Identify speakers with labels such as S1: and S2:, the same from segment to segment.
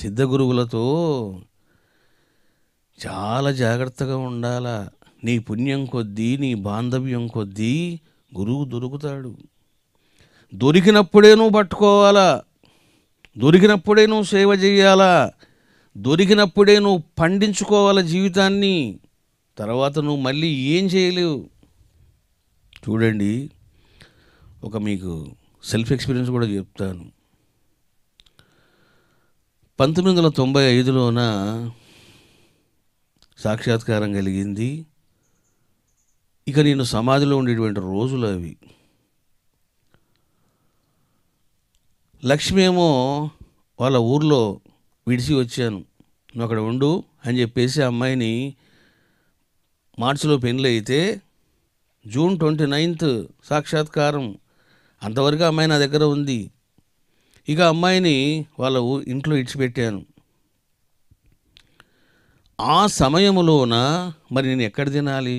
S1: సిద్ధ గురువులతో చాలా జాగ్రత్తగా ఉండాలా నీ పుణ్యం కొద్దీ నీ బాంధవ్యం కొద్దీ గురువు దొరుకుతాడు దొరికినప్పుడే నువ్వు పట్టుకోవాలా దొరికినప్పుడే నువ్వు సేవ చేయాలా దొరికినప్పుడే నువ్వు పండించుకోవాల జీవితాన్ని తర్వాత నువ్వు మళ్ళీ ఏం చేయలేవు చూడండి ఒక మీకు సెల్ఫ్ ఎక్స్పీరియన్స్ కూడా చెప్తాను పంతొమ్మిది వందల తొంభై ఐదులోన సాక్షాత్కారం కలిగింది ఇక నేను సమాధిలో ఉండేటువంటి రోజులు అవి లక్ష్మి ఏమో వాళ్ళ ఊర్లో విడిచి వచ్చాను నువ్వు అక్కడ ఉండు అని చెప్పేసి అమ్మాయిని మార్చిలో పెళ్ళి అయితే జూన్ ట్వంటీ నైన్త్ సాక్షాత్కారం అంతవరకు అమ్మాయి నా దగ్గర ఉంది ఇక అమ్మాయిని వాళ్ళ ఇంట్లో ఇడిచిపెట్టాను ఆ సమయంలోన మరి నేను ఎక్కడ తినాలి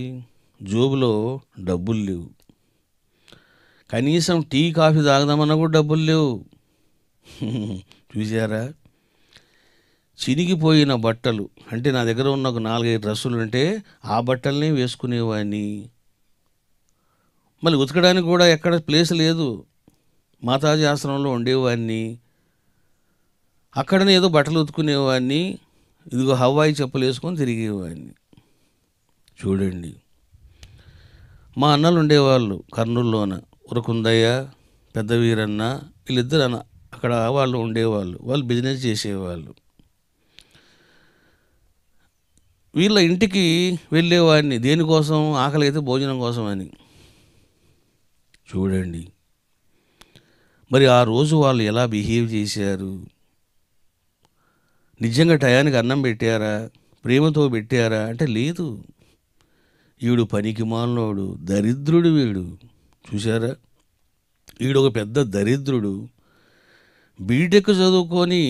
S1: జోబులో డబ్బులు లేవు కనీసం టీ కాఫీ తాగదామన్నా కూడా డబ్బులు లేవు చూసారా చిరిగిపోయిన బట్టలు అంటే నా దగ్గర ఉన్న ఒక నాలుగైదు డ్రస్సులు ఉంటే ఆ బట్టలనే వేసుకునేవాడిని మళ్ళీ ఉతకడానికి కూడా ఎక్కడ ప్లేస్ లేదు మాతాజీ ఆశ్రమంలో ఉండేవాడిని అక్కడనే ఏదో బట్టలు ఉతుకునేవాడిని ఇదిగో హవాయి చెప్పులు వేసుకొని తిరిగేవాడిని చూడండి మా అన్నలు ఉండేవాళ్ళు కర్నూలులోన ఉరకుందయ్య పెద్ద వీరన్న వీళ్ళిద్దరు అన్న అక్కడ వాళ్ళు ఉండేవాళ్ళు వాళ్ళు బిజినెస్ చేసేవాళ్ళు వీళ్ళ ఇంటికి వెళ్ళేవాడిని దేనికోసం ఆకలి అయితే భోజనం కోసం అని చూడండి మరి ఆ రోజు వాళ్ళు ఎలా బిహేవ్ చేశారు నిజంగా టయానికి అన్నం పెట్టారా ప్రేమతో పెట్టారా అంటే లేదు ఈడు పనికి మాలినోడు దరిద్రుడు వీడు చూసారా ఈడు ఒక పెద్ద దరిద్రుడు బీటెక్ చదువుకొని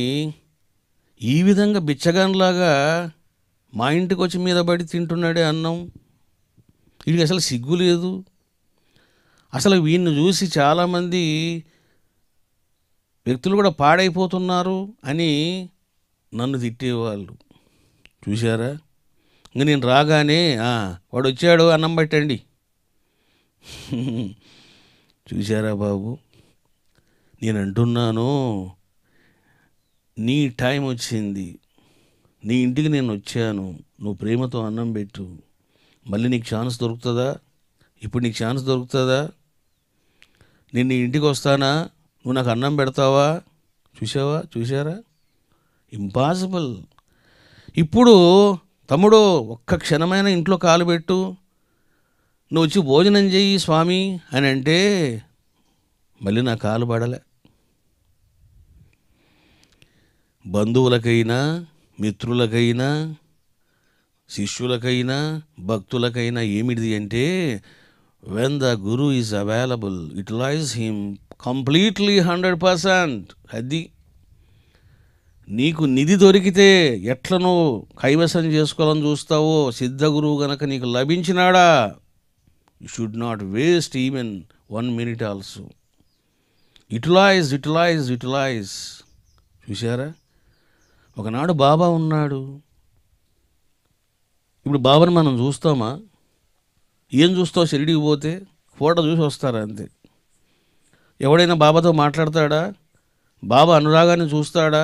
S1: ఈ విధంగా బిచ్చగాన్లాగా మా ఇంటికి వచ్చి మీద పడి తింటున్నాడే అన్నం వీడికి అసలు సిగ్గు లేదు అసలు వీడిని చూసి చాలామంది వ్యక్తులు కూడా పాడైపోతున్నారు అని నన్ను తిట్టేవాళ్ళు చూశారా ఇంక నేను రాగానే వాడు వచ్చాడు అన్నం పెట్టండి చూశారా బాబు నేను అంటున్నాను నీ టైం వచ్చింది నీ ఇంటికి నేను వచ్చాను నువ్వు ప్రేమతో అన్నం పెట్టు మళ్ళీ నీకు ఛాన్స్ దొరుకుతుందా ఇప్పుడు నీకు ఛాన్స్ దొరుకుతుందా నేను నీ ఇంటికి వస్తానా నువ్వు నాకు అన్నం పెడతావా చూసావా చూసారా ఇంపాసిబుల్ ఇప్పుడు తమ్ముడు ఒక్క క్షణమైన ఇంట్లో కాలు పెట్టు నువ్వు వచ్చి భోజనం చెయ్యి స్వామి అని అంటే మళ్ళీ నా కాలు పడలే బంధువులకైనా మిత్రులకైనా శిష్యులకైనా భక్తులకైనా ఏమిటిది అంటే when the Guru is available, utilize him completely 100%. hadi నీకు నిధి దొరికితే ఎట్లను కైవసం చేసుకోవాలని చూస్తావో సిద్ధ గురువు గనక నీకు లభించినాడా you should not waste even one minute also utilize utilize utilize చూసారా ఒకనాడు బాబా ఉన్నాడు ఇప్పుడు బాబాను మనం చూస్తామా ఏం చూస్తావు షిరిడికి పోతే ఫోటో చూసి వస్తారా అంతే ఎవడైనా బాబాతో మాట్లాడతాడా బాబా అనురాగాన్ని చూస్తాడా